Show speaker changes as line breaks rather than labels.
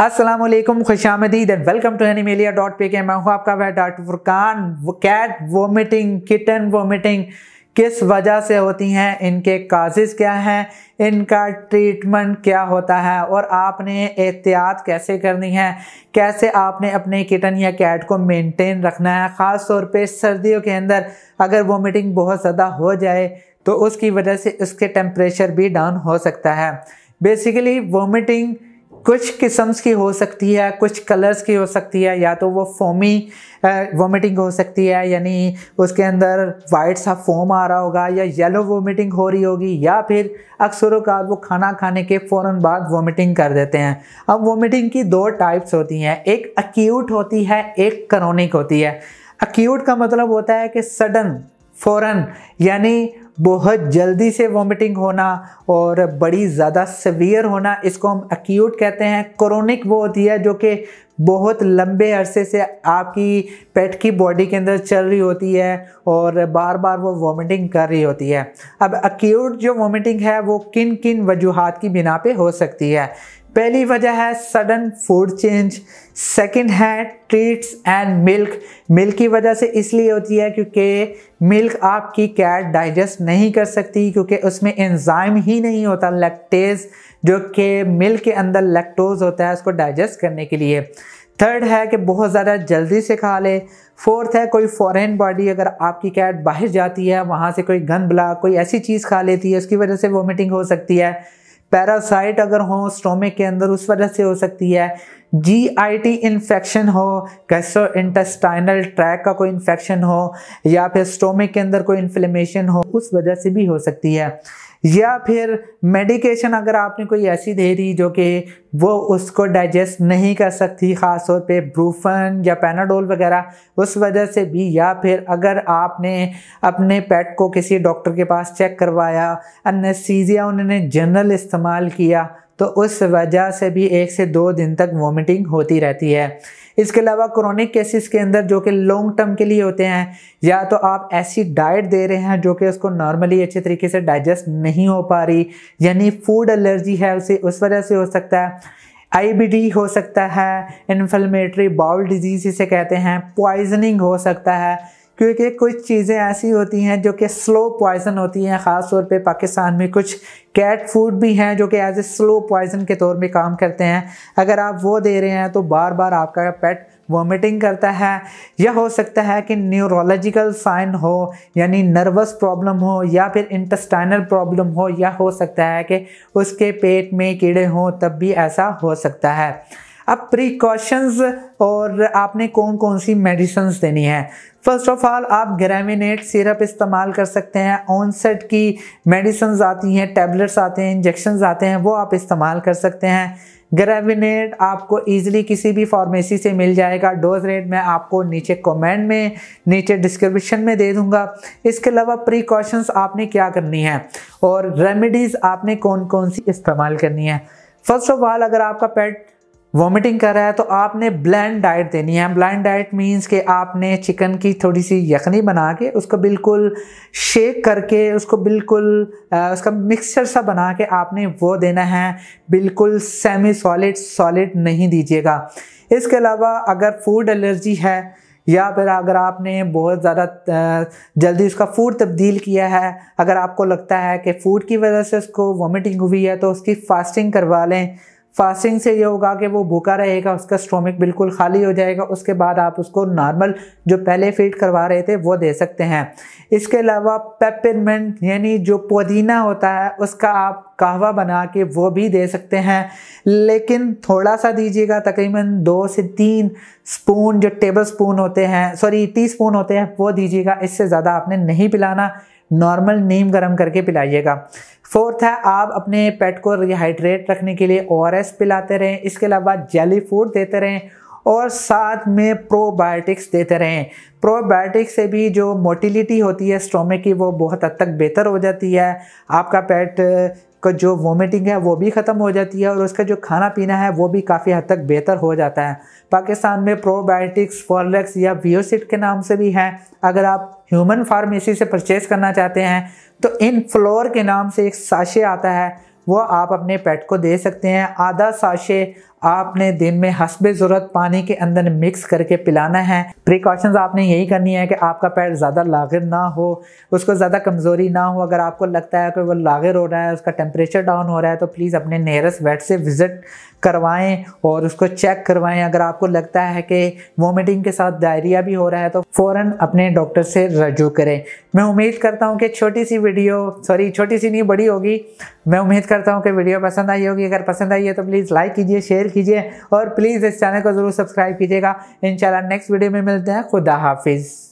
असलम खुश आमदीद and welcome to Animalia dot P K मैं हूँ आपका वह doctor Furqan cat vomiting kitten vomiting किस वजह से होती हैं इनके काजेज़ क्या हैं इनका ट्रीटमेंट क्या होता है और आपने एहतियात कैसे करनी है कैसे आपने अपने किटन या कैट को मेंटेन रखना है ख़ास तौर पे सर्दियों के अंदर अगर वोमिटिंग बहुत ज़्यादा हो जाए तो उसकी वजह से उसके टेम्परेचर भी डाउन हो सकता है बेसिकली वोमिटिंग कुछ किस्म्स की हो सकती है कुछ कलर्स की हो सकती है या तो वो फोमी वोमिटिंग हो सकती है यानी उसके अंदर वाइट सा फोम आ रहा होगा या येलो वोमिटिंग हो रही होगी या फिर अक्सर का वो खाना खाने के फ़ौर बाद वोमिटिंग कर देते हैं अब वोमिटिंग की दो टाइप्स होती हैं एक अक्यूट होती है एक क्रोनिक होती है अक्यूट का मतलब होता है कि सडन फ़ौरन यानी बहुत जल्दी से वॉमिटिंग होना और बड़ी ज़्यादा सवियर होना इसको हम एक्यूट कहते हैं क्रोनिक वो होती है जो कि बहुत लंबे अरसे से आपकी पेट की बॉडी के अंदर चल रही होती है और बार बार वो वॉमिटिंग कर रही होती है अब एक्यूट जो वॉमिटिंग है वो किन किन वजूहत की बिना पे हो सकती है पहली वजह है सडन फूड चेंज सेकंड है ट्रीट्स एंड मिल्क मिल्क की वजह से इसलिए होती है क्योंकि मिल्क आपकी कैट डाइजेस्ट नहीं कर सकती क्योंकि उसमें एंजाइम ही नहीं होता लैक्टेज जो कि मिल्क के अंदर लैक्टोज होता है उसको डाइजेस्ट करने के लिए थर्ड है कि बहुत ज़्यादा जल्दी से खा ले फोर्थ है कोई फॉरेन बॉडी अगर आपकी कैट बाहर जाती है वहाँ से कोई गंद बला कोई ऐसी चीज़ खा लेती है उसकी वजह से वोमिटिंग हो सकती है पैरासाइट अगर हो स्टोमिक के अंदर उस वजह से हो सकती है जीआईटी इन्फेक्शन हो गैस्ट्रो इंटेस्टाइनल ट्रैक का कोई इन्फेक्शन हो या फिर स्टोमिक के अंदर कोई इन्फ्लेमेशन हो उस वजह से भी हो सकती है या फिर मेडिकेशन अगर आपने कोई ऐसी दे दी जो कि वो उसको डाइजेस्ट नहीं कर सकती ख़ास तौर पे ब्रूफन या पैनाडोल वगैरह उस वजह से भी या फिर अगर आपने अपने पेट को किसी डॉक्टर के पास चेक करवाया अनसीजिया उन्होंने जनरल इस्तेमाल किया तो उस वजह से भी एक से दो दिन तक वॉमिटिंग होती रहती है इसके अलावा क्रोनिक केसेस के अंदर जो कि लॉन्ग टर्म के लिए होते हैं या तो आप ऐसी डाइट दे रहे हैं जो कि उसको नॉर्मली अच्छे तरीके से डाइजेस्ट नहीं हो पा रही यानी फूड एलर्जी है उसे उस वजह से हो सकता है आईबीडी हो सकता है इन्फ्लमेटरी बाउल डिजीज इसे कहते हैं पॉइजनिंग हो सकता है क्योंकि कुछ चीज़ें ऐसी होती हैं जो कि स्लो पॉइजन होती हैं ख़ास तौर पे पाकिस्तान में कुछ कैट फूड भी हैं जो कि एज ए स्लो पॉइजन के तौर में काम करते हैं अगर आप वो दे रहे हैं तो बार बार आपका पेट वॉमिटिंग करता है या हो सकता है कि न्यूरोलॉजिकल साइन हो यानी नर्वस प्रॉब्लम हो या फिर इंटस्टाइनल प्रॉब्लम हो या हो सकता है कि उसके पेट में कीड़े हों तब भी ऐसा हो सकता है अब प्रिकॉशंस और आपने कौन कौन सी मेडिसन देनी है फर्स्ट ऑफ ऑल आप ग्रेमिनेट सिरप इस्तेमाल कर सकते हैं ऑनसेट की मेडिसन्स आती हैं टेबलेट्स आते हैं इंजेक्शन आते हैं वो आप इस्तेमाल कर सकते हैं ग्रेविनेट आपको ईजिली किसी भी फार्मेसी से मिल जाएगा डोज रेट मैं आपको नीचे कमेंट में नीचे डिस्क्रिप्शन में दे दूंगा इसके अलावा प्रिकॉशंस आपने क्या करनी है और रेमेडीज़ आपने कौन कौन सी इस्तेमाल करनी है फर्स्ट ऑफ ऑल अगर आपका पेट वॉमिटिंग कर रहा है तो आपने ब्लैंड डाइट देनी है ब्लैंड डाइट मीन्स कि आपने चिकन की थोड़ी सी यखनी बना के उसको बिल्कुल शेक करके उसको बिल्कुल उसका मिक्सचर सा बना के आपने वो देना है बिल्कुल सेमी सॉलिड सॉलिड नहीं दीजिएगा इसके अलावा अगर फूड एलर्जी है या फिर अगर आपने बहुत ज़्यादा जल्दी उसका फूड तब्दील किया है अगर आपको लगता है कि फ़ूड की वजह से उसको वॉमिटिंग हुई है तो उसकी फास्टिंग करवा लें फास्टिंग से ये होगा कि वो भूखा रहेगा उसका स्टोमिक बिल्कुल खाली हो जाएगा उसके बाद आप उसको नॉर्मल जो पहले फीड करवा रहे थे वो दे सकते हैं इसके अलावा पेपरमेंट यानी जो पुदीना होता है उसका आप कहवा बना के वो भी दे सकते हैं लेकिन थोड़ा सा दीजिएगा तकरीबन दो से तीन स्पून जो टेबल स्पून होते हैं सॉरी टी स्पून होते हैं वो दीजिएगा इससे ज़्यादा आपने नहीं पिलाना नॉर्मल नीम गर्म करके पिलाइएगा फोर्थ है आप अपने पेट को रिहाइड्रेट रखने के लिए ओ पिलाते रहें इसके अलावा जेली फूड देते रहें और साथ में प्रोबायोटिक्स देते रहें प्रोबायोटिक्स से भी जो मोटिलिटी होती है स्टोमिक की वो बहुत हद तक बेहतर हो जाती है आपका पेट का जो वोमिटिंग है वो भी ख़त्म हो जाती है और उसका जो खाना पीना है वो भी काफ़ी हद तक बेहतर हो जाता है पाकिस्तान में प्रोबायोटिक्स फॉरलेक्स या वियोसिट के नाम से भी हैं अगर आप ह्यूमन फार्मेसी से परचेज़ करना चाहते हैं तो इन फ्लोर के नाम से एक साशे आता है वो आप अपने पेट को दे सकते हैं आधा साशे आपने दिन में हसबे ज़रूरत पानी के अंदर मिक्स करके पिलाना है प्रिकॉशंस आपने यही करनी है कि आपका पैर ज़्यादा लागिर ना हो उसको ज़्यादा कमज़ोरी ना हो अगर आपको लगता है कि वो लागर हो रहा है उसका टेम्परेचर डाउन हो रहा है तो प्लीज़ अपने नियरेस्ट वेट से विज़िट करवाएं और उसको चेक करवाएं अगर आपको लगता है कि वोमिटिंग के साथ डायरिया भी हो रहा है तो फ़ौर अपने डॉक्टर से रजू करें मैं उम्मीद करता हूँ कि छोटी सी वीडियो सॉरी छोटी सी नहीं बड़ी होगी मैं उम्मीद करता हूँ कि वीडियो पसंद आई होगी अगर पसंद आई है तो प्लीज़ लाइक कीजिए शेयर कीजिए और प्लीज़ इस चैनल को ज़रूर सब्सक्राइब कीजिएगा इन नेक्स्ट वीडियो में मिलते हैं खुदा हाफिज़